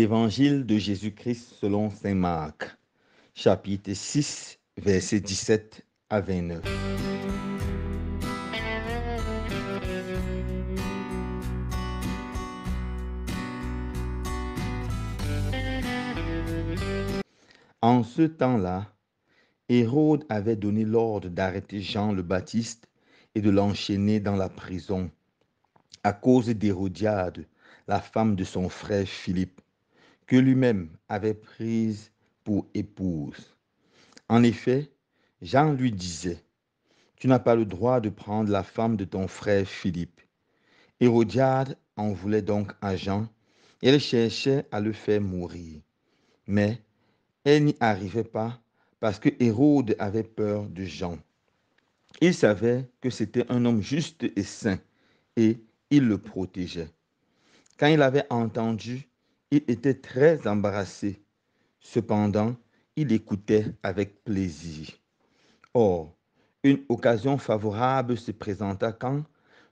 Évangile de Jésus-Christ selon Saint Marc, chapitre 6, versets 17 à 29. En ce temps-là, Hérode avait donné l'ordre d'arrêter Jean le Baptiste et de l'enchaîner dans la prison à cause d'Hérodiade, la femme de son frère Philippe que lui-même avait prise pour épouse. En effet, Jean lui disait, Tu n'as pas le droit de prendre la femme de ton frère Philippe. Hérodiade en voulait donc à Jean et elle cherchait à le faire mourir. Mais elle n'y arrivait pas parce que Hérode avait peur de Jean. Il savait que c'était un homme juste et saint et il le protégeait. Quand il avait entendu il était très embarrassé. Cependant, il écoutait avec plaisir. Or, une occasion favorable se présenta quand,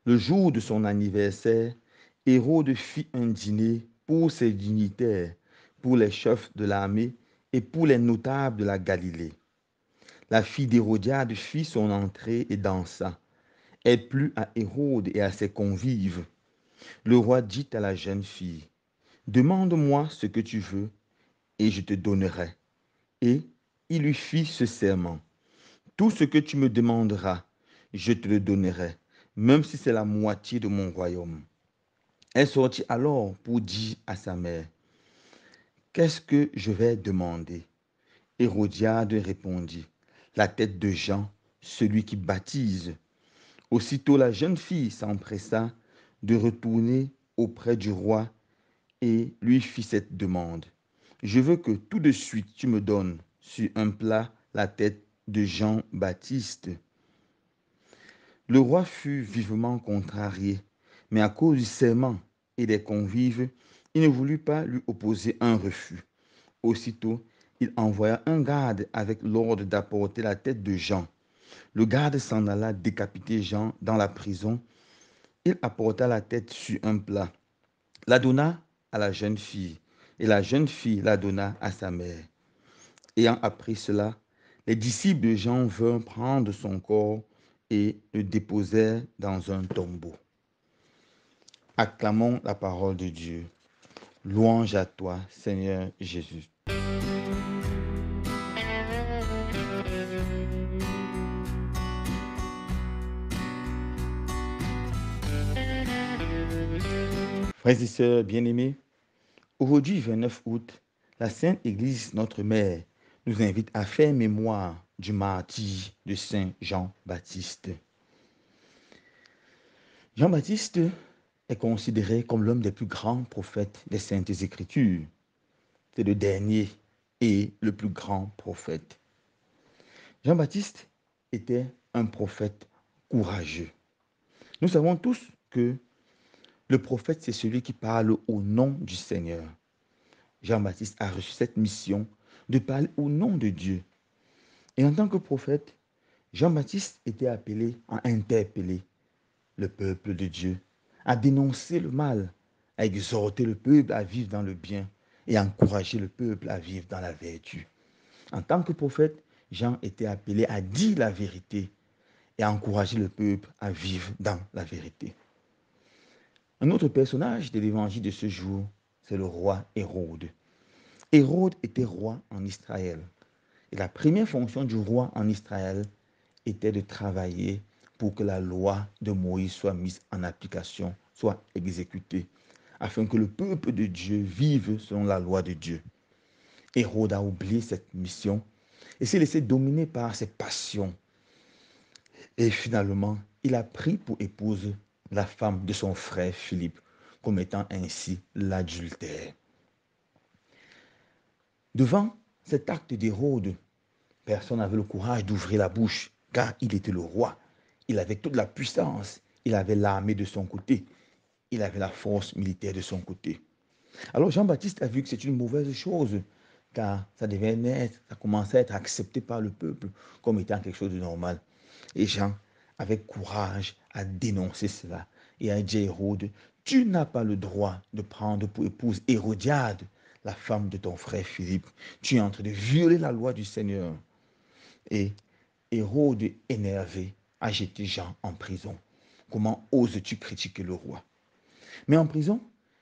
le jour de son anniversaire, Hérode fit un dîner pour ses dignitaires, pour les chefs de l'armée et pour les notables de la Galilée. La fille d'Hérodiade fit son entrée et dansa. Elle plut à Hérode et à ses convives. Le roi dit à la jeune fille, Demande-moi ce que tu veux et je te donnerai. Et il lui fit ce serment. Tout ce que tu me demanderas, je te le donnerai, même si c'est la moitié de mon royaume. Elle sortit alors pour dire à sa mère, Qu'est-ce que je vais demander Hérodiade répondit, La tête de Jean, celui qui baptise. Aussitôt la jeune fille s'empressa de retourner auprès du roi et lui fit cette demande. Je veux que tout de suite tu me donnes sur un plat la tête de Jean-Baptiste. Le roi fut vivement contrarié, mais à cause du serment et des convives, il ne voulut pas lui opposer un refus. Aussitôt, il envoya un garde avec l'ordre d'apporter la tête de Jean. Le garde s'en alla décapiter Jean dans la prison. Il apporta la tête sur un plat, la donna à la jeune fille, et la jeune fille la donna à sa mère. Ayant appris cela, les disciples de Jean vinrent prendre son corps et le déposèrent dans un tombeau. Acclamons la parole de Dieu. Louange à toi, Seigneur Jésus. Frères et sœurs bien-aimés, Aujourd'hui, 29 août, la Sainte Église, notre Mère, nous invite à faire mémoire du Martyre de Saint Jean-Baptiste. Jean-Baptiste est considéré comme l'homme des plus grands prophètes des Saintes Écritures. C'est le dernier et le plus grand prophète. Jean-Baptiste était un prophète courageux. Nous savons tous que le prophète, c'est celui qui parle au nom du Seigneur. Jean-Baptiste a reçu cette mission de parler au nom de Dieu. Et en tant que prophète, Jean-Baptiste était appelé à interpeller le peuple de Dieu, à dénoncer le mal, à exhorter le peuple à vivre dans le bien et à encourager le peuple à vivre dans la vertu. En tant que prophète, Jean était appelé à dire la vérité et à encourager le peuple à vivre dans la vérité. Un autre personnage de l'évangile de ce jour, c'est le roi Hérode. Hérode était roi en Israël. Et la première fonction du roi en Israël était de travailler pour que la loi de Moïse soit mise en application, soit exécutée, afin que le peuple de Dieu vive selon la loi de Dieu. Hérode a oublié cette mission et s'est laissé dominer par ses passions. Et finalement, il a pris pour épouse la femme de son frère Philippe, commettant ainsi l'adultère. Devant cet acte d'Hérode, personne n'avait le courage d'ouvrir la bouche, car il était le roi. Il avait toute la puissance, il avait l'armée de son côté, il avait la force militaire de son côté. Alors Jean-Baptiste a vu que c'est une mauvaise chose, car ça devait naître, ça commençait à être accepté par le peuple comme étant quelque chose de normal. Et Jean avec courage à dénoncer cela et à Hérode, tu n'as pas le droit de prendre pour épouse Hérodiade, la femme de ton frère Philippe. Tu es en train de violer la loi du Seigneur. Et Hérode, énervé, a jeté Jean en prison. Comment oses-tu critiquer le roi Mais en prison,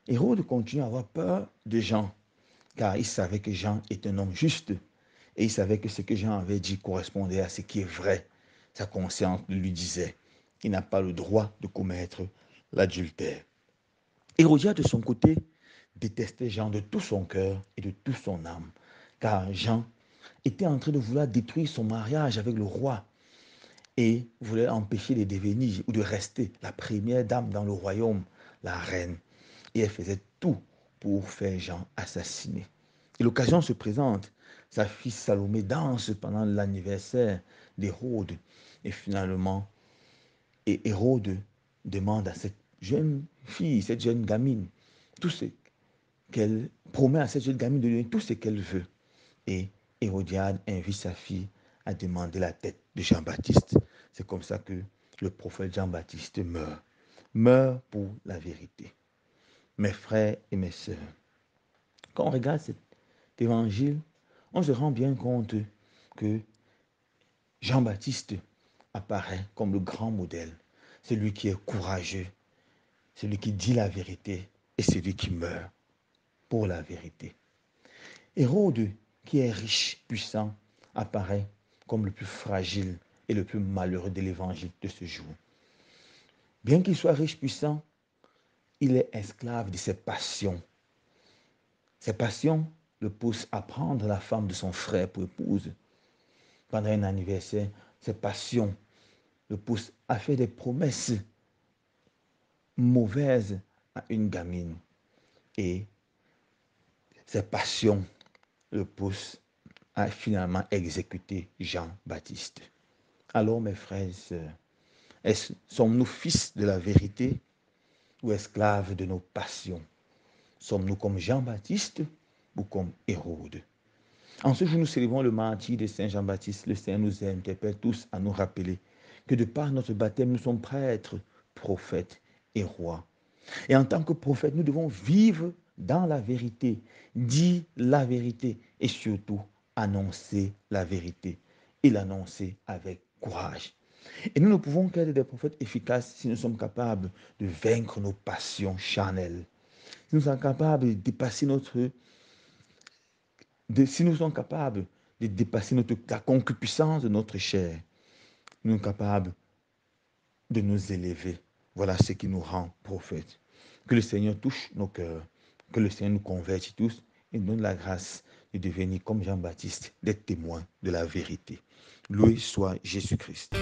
Hérode continue à avoir peur de Jean, car il savait que Jean est un homme juste, et il savait que ce que Jean avait dit correspondait à ce qui est vrai sa conscience lui disait qu'il n'a pas le droit de commettre l'adultère. Hérodia, de son côté, détestait Jean de tout son cœur et de toute son âme, car Jean était en train de vouloir détruire son mariage avec le roi et voulait empêcher de devenir ou de rester la première dame dans le royaume, la reine. Et elle faisait tout pour faire Jean assassiner. Et l'occasion se présente. Sa fille Salomé danse pendant l'anniversaire d'Hérode. Et finalement, et Hérode demande à cette jeune fille, cette jeune gamine, tout ce qu'elle promet à cette jeune gamine de lui donner tout ce qu'elle veut. Et Hérodiade invite sa fille à demander la tête de Jean-Baptiste. C'est comme ça que le prophète Jean-Baptiste meurt. Meurt pour la vérité. Mes frères et mes soeurs, quand on regarde cette Évangile, on se rend bien compte que Jean-Baptiste apparaît comme le grand modèle, celui qui est courageux, celui qui dit la vérité et celui qui meurt pour la vérité. Hérode, qui est riche, puissant, apparaît comme le plus fragile et le plus malheureux de l'évangile de ce jour. Bien qu'il soit riche, puissant, il est esclave de ses passions. Ses passions le pousse à prendre la femme de son frère pour épouse. Pendant un anniversaire, ses passions le poussent à faire des promesses mauvaises à une gamine. Et ses passions le poussent à finalement exécuter Jean-Baptiste. Alors, mes frères et sœurs, sommes-nous fils de la vérité ou esclaves de nos passions Sommes-nous comme Jean-Baptiste ou comme Hérode. En ce jour, nous célébrons le martyre de Saint Jean-Baptiste. Le Saint nous interpelle tous à nous rappeler que de par notre baptême, nous sommes prêtres, prophètes et rois. Et en tant que prophètes, nous devons vivre dans la vérité, dire la vérité et surtout annoncer la vérité et l'annoncer avec courage. Et nous ne pouvons qu'être des prophètes efficaces si nous sommes capables de vaincre nos passions charnelles, si nous sommes capables de dépasser notre si nous sommes capables de dépasser notre, la concupiscence de notre chair, nous sommes capables de nous élever. Voilà ce qui nous rend prophètes. Que le Seigneur touche nos cœurs, que le Seigneur nous convertisse tous et nous donne la grâce de devenir comme Jean-Baptiste, des témoins de la vérité. Loué soit Jésus-Christ.